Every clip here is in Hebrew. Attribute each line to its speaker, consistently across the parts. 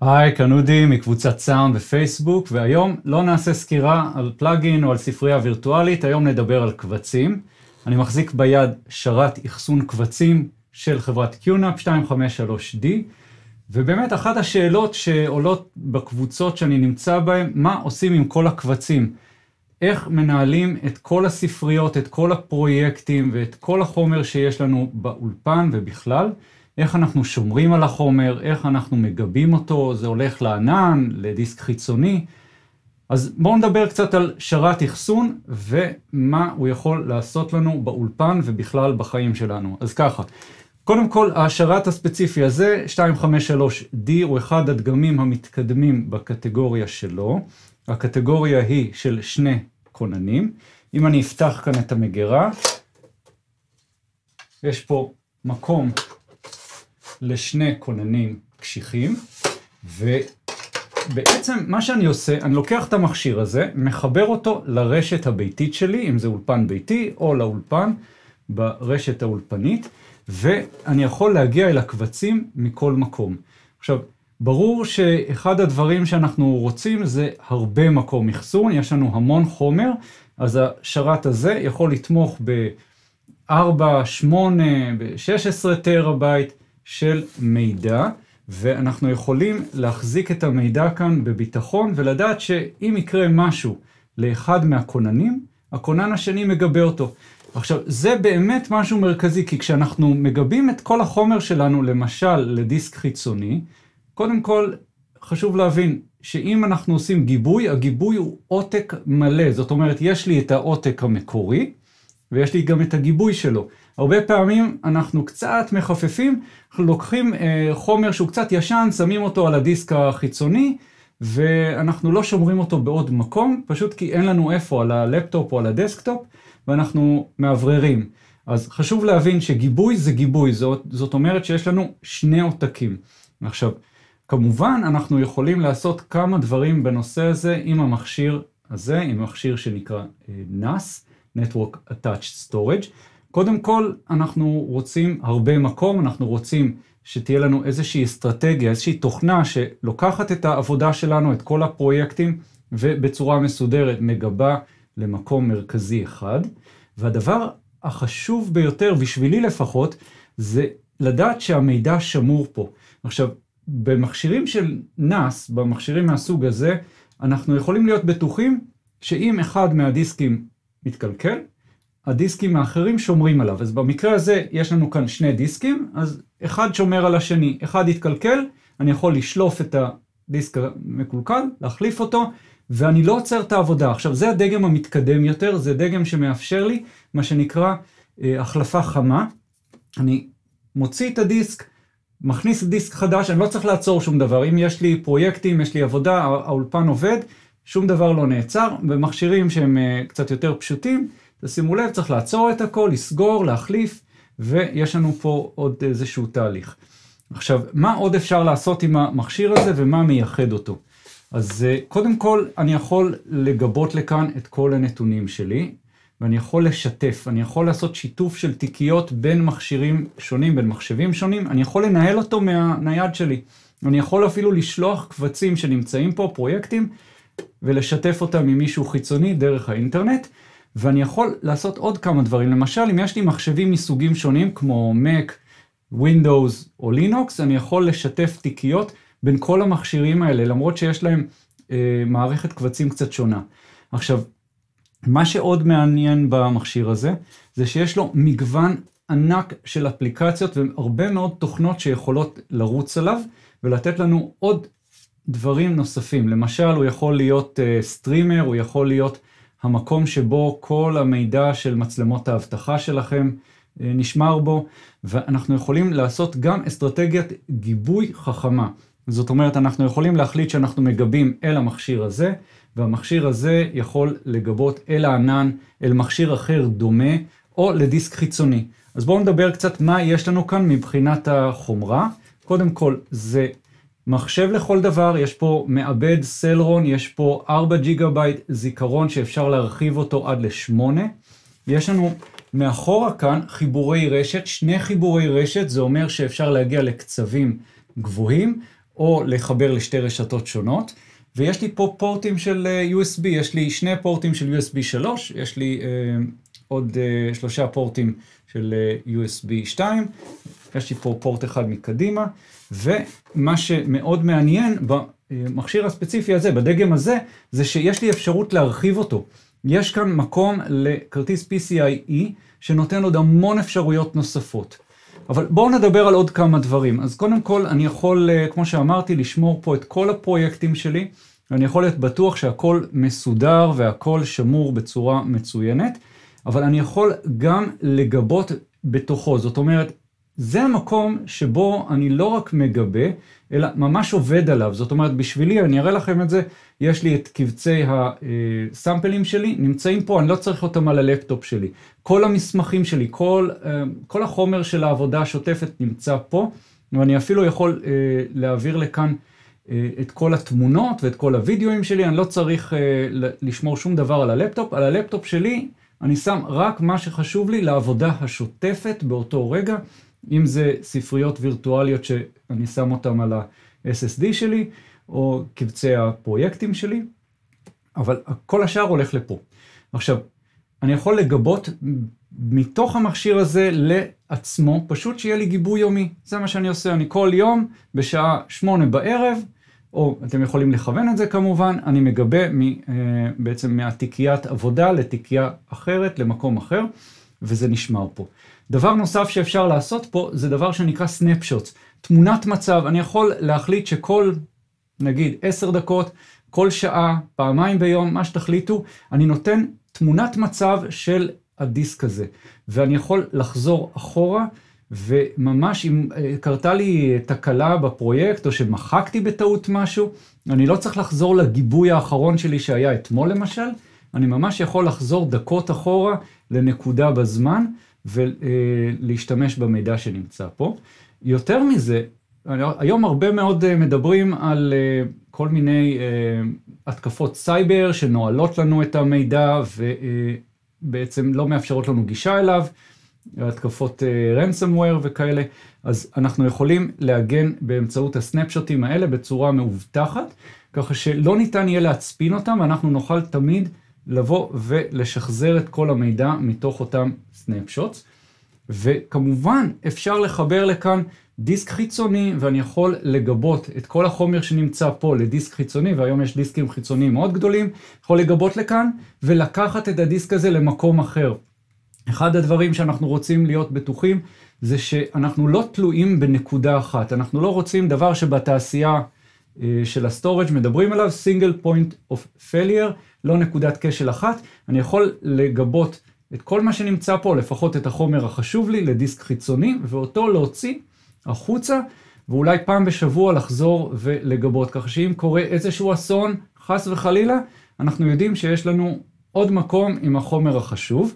Speaker 1: היי, כאן אודי מקבוצת סאונד בפייסבוק, והיום לא נעשה סקירה על פלאגין או על ספרייה וירטואלית, היום נדבר על קבצים. אני מחזיק ביד שרת אחסון קבצים של חברת QNAP 253D, ובאמת אחת השאלות שעולות בקבוצות שאני נמצא בהן, מה עושים עם כל הקבצים? איך מנהלים את כל הספריות, את כל הפרויקטים ואת כל החומר שיש לנו באולפן ובכלל? איך אנחנו שומרים על החומר, איך אנחנו מגבים אותו, זה הולך לענן, לדיסק חיצוני. אז בואו נדבר קצת על שרת אחסון ומה הוא יכול לעשות לנו באולפן ובכלל בחיים שלנו. אז ככה, קודם כל השרת הספציפי הזה, 253D, הוא אחד הדגמים המתקדמים בקטגוריה שלו. הקטגוריה היא של שני כוננים. אם אני אפתח כאן את המגירה, יש פה מקום לשני כוננים קשיחים, ובעצם מה שאני עושה, אני לוקח את המכשיר הזה, מחבר אותו לרשת הביתית שלי, אם זה אולפן ביתי או לאולפן ברשת האולפנית, ואני יכול להגיע אל הקבצים מכל מקום. עכשיו, ברור שאחד הדברים שאנחנו רוצים זה הרבה מקום אחסון, יש לנו המון חומר, אז השרת הזה יכול לתמוך ב-4, 8, ב-16 טראבייט, של מידע, ואנחנו יכולים להחזיק את המידע כאן בביטחון ולדעת שאם יקרה משהו לאחד מהכוננים, הכונן השני מגבה אותו. עכשיו, זה באמת משהו מרכזי, כי כשאנחנו מגבים את כל החומר שלנו, למשל לדיסק חיצוני, קודם כל חשוב להבין שאם אנחנו עושים גיבוי, הגיבוי הוא עותק מלא. זאת אומרת, יש לי את העותק המקורי, ויש לי גם את הגיבוי שלו. הרבה פעמים אנחנו קצת מחפפים, אנחנו לוקחים אה, חומר שהוא קצת ישן, שמים אותו על הדיסק החיצוני, ואנחנו לא שומרים אותו בעוד מקום, פשוט כי אין לנו איפה, על הלפטופ או על הדסקטופ, ואנחנו מאווררים. אז חשוב להבין שגיבוי זה גיבוי, זאת, זאת אומרת שיש לנו שני עותקים. עכשיו, כמובן אנחנו יכולים לעשות כמה דברים בנושא הזה עם המכשיר הזה, עם מכשיר שנקרא אה, NAS. Network Attached Storage. קודם כל, אנחנו רוצים הרבה מקום, אנחנו רוצים שתהיה לנו איזושהי אסטרטגיה, איזושהי תוכנה שלוקחת את העבודה שלנו, את כל הפרויקטים, ובצורה מסודרת מגבה למקום מרכזי אחד. והדבר החשוב ביותר, בשבילי לפחות, זה לדעת שהמידע שמור פה. עכשיו, במכשירים של נאס, במכשירים מהסוג הזה, אנחנו יכולים להיות בטוחים שאם אחד מהדיסקים מתקלקל, הדיסקים האחרים שומרים עליו. אז במקרה הזה יש לנו כאן שני דיסקים, אז אחד שומר על השני, אחד יתקלקל, אני יכול לשלוף את הדיסק המקולקל, להחליף אותו, ואני לא עוצר את העבודה. עכשיו, זה הדגם המתקדם יותר, זה דגם שמאפשר לי מה שנקרא אה, החלפה חמה. אני מוציא את הדיסק, מכניס דיסק חדש, אני לא צריך לעצור שום דבר. אם יש לי פרויקטים, יש לי עבודה, האולפן עובד, שום דבר לא נעצר, במכשירים שהם אה, קצת יותר פשוטים, תשימו לב, צריך לעצור את הכל, לסגור, להחליף, ויש לנו פה עוד איזשהו תהליך. עכשיו, מה עוד אפשר לעשות עם המכשיר הזה ומה מייחד אותו? אז אה, קודם כל, אני יכול לגבות לכאן את כל הנתונים שלי, ואני יכול לשתף, אני יכול לעשות שיתוף של תיקיות בין מכשירים שונים, בין מחשבים שונים, אני יכול לנהל אותו מהנייד שלי. אני יכול אפילו לשלוח קבצים שנמצאים פה, פרויקטים, ולשתף אותה ממישהו חיצוני דרך האינטרנט, ואני יכול לעשות עוד כמה דברים. למשל, אם יש לי מחשבים מסוגים שונים, כמו Mac, Windows או Linux, אני יכול לשתף תיקיות בין כל המכשירים האלה, למרות שיש להם אה, מערכת קבצים קצת שונה. עכשיו, מה שעוד מעניין במכשיר הזה, זה שיש לו מגוון ענק של אפליקציות והרבה מאוד תוכנות שיכולות לרוץ עליו ולתת לנו עוד דברים נוספים. למשל, הוא יכול להיות uh, אה, סטרימר, הוא יכול להיות המקום שבו כל המידע של מצלמות האבטחה שלכם uh, נשמר בו, ואנחנו יכולים לעשות גם אסטרטגיית גיבוי חכמה. זאת אומרת, אנחנו יכולים להחליט שאנחנו מגבים אל המכשיר הזה, והמכשיר הזה יכול לגבות אל הענן, אל מכשיר אחר דומה, או לדיסק חיצוני. אז בואו נדבר קצת מה יש לנו כאן מבחינת החומרה. קודם כל, זה מחשב לכל דבר, יש פה מעבד סלרון, יש פה 4 ג'יגה בייט זיכרון שאפשר להרחיב אותו עד ל-8. יש לנו מאחורה כאן חיבורי רשת, שני חיבורי רשת, זה אומר שאפשר להגיע לקצבים גבוהים, או לחבר לשתי רשתות שונות. ויש לי פה פורטים של אה, USB, יש לי שני פורטים של USB 3, יש לי אה, עוד אה, שלושה פורטים של אה, USB 2, יש לי פה פורט אחד מקדימה, ומה שמאוד מעניין במכשיר הספציפי הזה, בדגם הזה, זה שיש לי אפשרות להרחיב אותו. יש כאן מקום לכרטיס PCIe שנותן עוד המון אפשרויות נוספות. אבל בואו נדבר על עוד כמה דברים. אז קודם כל, אני יכול, אה, כמו שאמרתי, לשמור פה את כל הפרויקטים שלי, ואני יכול להיות בטוח שהכל מסודר והכל שמור בצורה מצוינת, אבל אני יכול גם לגבות בתוכו. זאת אומרת, זה המקום שבו אני לא רק מגבה, אלא ממש עובד עליו. זאת אומרת, בשבילי, אני אראה לכם את זה, יש לי את קבצי הסאמפלים שלי, נמצאים פה, אני לא צריך אותם על הלפטופ שלי. כל המסמכים שלי, כל, אה, כל החומר של העבודה השוטפת נמצא פה, ואני אפילו יכול אה, להעביר לכאן אה, את כל התמונות ואת כל הוידאוים שלי, אני לא צריך לשמור שום דבר על הלפטופ. על הלפטופ שלי, אני שם רק מה שחשוב לי לעבודה השוטפת באותו רגע. אם זה ספריות וירטואליות שאני שם אותן על ה-SSD שלי, או קבצי הפרויקטים שלי, אבל כל השאר הולך לפה. עכשיו, אני יכול לגבות מתוך המכשיר הזה לעצמו, פשוט שיהיה לי גיבוי יומי. זה מה שאני עושה, אני כל יום בשעה שמונה בערב, או אתם יכולים לכוון את זה כמובן, אני מגבה מ, אה, בעצם מהתיקיית עבודה לתיקייה אחרת, למקום אחר, וזה נשמר פה. דבר נוסף שאפשר לעשות פה זה דבר שנקרא snapshots, תמונת מצב, אני יכול להחליט שכל נגיד עשר דקות, כל שעה, פעמיים ביום, מה שתחליטו, אני נותן תמונת מצב של הדיסק הזה, ואני יכול לחזור אחורה. וממש אם אה, קרתה לי תקלה בפרויקט או שמחקתי בטעות משהו, אני לא צריך לחזור לגיבוי האחרון שלי שהיה אתמול למשל, אני ממש יכול לחזור דקות אחורה לנקודה בזמן, ולהשתמש במידע שנמצא פה. יותר מזה, היום הרבה מאוד אה, מדברים על אה, כל מיני אה, התקפות סייבר שנועלות לנו את המידע ובעצם לא מאפשרות לנו גישה אליו, התקפות ransomware וכאלה, אז אנחנו יכולים להגן באמצעות הסנפשוטים האלה בצורה מאובטחת, ככה שלא ניתן יהיה להצפין אותם אנחנו נוכל תמיד לבוא ולשחזר את כל המידע מתוך אותם סנאפשוטס. וכמובן אפשר לחבר לכאן דיסק חיצוני ואני יכול לגבות את כל החומר שנמצא פה לדיסק חיצוני והיום יש דיסקים חיצוניים מאוד גדולים, יכול לגבות לכאן ולקחת את הדיסק הזה למקום אחר. אחד הדברים שאנחנו רוצים להיות בטוחים זה שאנחנו לא תלויים בנקודה אחת, אנחנו לא רוצים דבר שבתעשייה אה, של הסטורג' מדברים עליו, single point of failure, לא נקודת כשל אחת, אני יכול לגבות את כל מה שנמצא פה, לפחות את החומר החשוב לי, לדיסק חיצוני, ואותו להוציא החוצה, ואולי פעם בשבוע לחזור ולגבות. ככה שאם קורה איזשהו אסון, חס וחלילה, אנחנו יודעים שיש לנו עוד מקום עם החומר החשוב.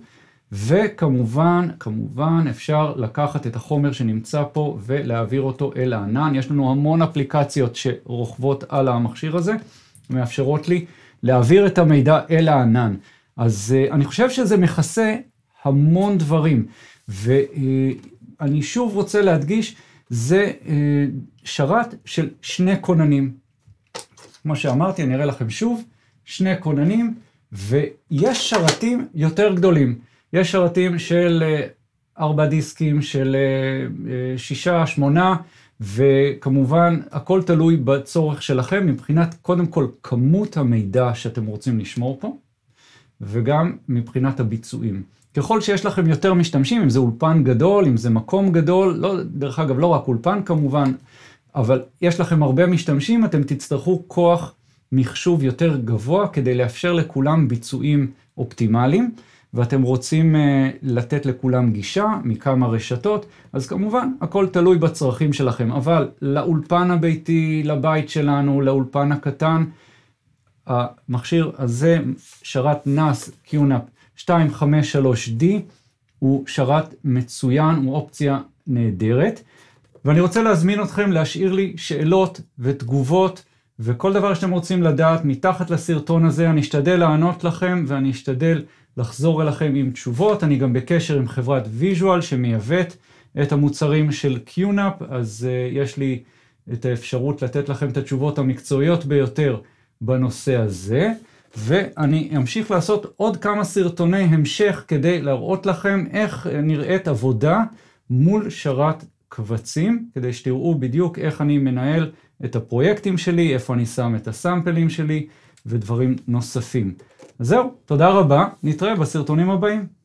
Speaker 1: וכמובן, כמובן אפשר לקחת את החומר שנמצא פה ולהעביר אותו אל הענן. יש לנו המון אפליקציות שרוכבות על המכשיר הזה, מאפשרות לי להעביר את המידע אל הענן. אז אה, אני חושב שזה מכסה המון דברים, ואני אה, שוב רוצה להדגיש, זה אה, שרת של שני כוננים. כמו שאמרתי, אני אראה לכם שוב, שני כוננים, ויש שרתים יותר גדולים. יש שרתים של ארבע דיסקים, של שישה, שמונה, וכמובן, הכל תלוי בצורך שלכם מבחינת, קודם כל, כמות המידע שאתם רוצים לשמור פה, וגם מבחינת הביצועים. ככל שיש לכם יותר משתמשים, אם זה אולפן גדול, אם זה מקום גדול, לא, דרך אגב, לא רק אולפן כמובן, אבל יש לכם הרבה משתמשים, אתם תצטרכו כוח מחשוב יותר גבוה כדי לאפשר לכולם ביצועים אופטימליים. ואתם רוצים אה, לתת לכולם גישה מכמה רשתות, אז כמובן, הכל תלוי בצרכים שלכם. אבל לאולפן הביתי, לבית שלנו, לאולפן הקטן, המכשיר הזה, שרת נאס קיונאפ 253D, הוא שרת מצוין, הוא אופציה נהדרת. ואני רוצה להזמין אתכם להשאיר לי שאלות ותגובות וכל דבר שאתם רוצים לדעת מתחת לסרטון הזה, אני אשתדל לענות לכם ואני אשתדל לחזור אליכם עם תשובות. אני גם בקשר עם חברת ויז'ואל שמייבאת את המוצרים של קיונאפ, אז uh, יש לי את האפשרות לתת לכם את התשובות המקצועיות ביותר בנושא הזה. ואני אמשיך לעשות עוד כמה סרטוני המשך כדי להראות לכם איך אה, נראית עבודה מול שרת קבצים, כדי שתראו בדיוק איך אני מנהל את הפרויקטים שלי, איפה אני שם את הסאמפלים שלי ודברים נוספים. זהו, תודה רבה, נתראה בסרטונים הבאים.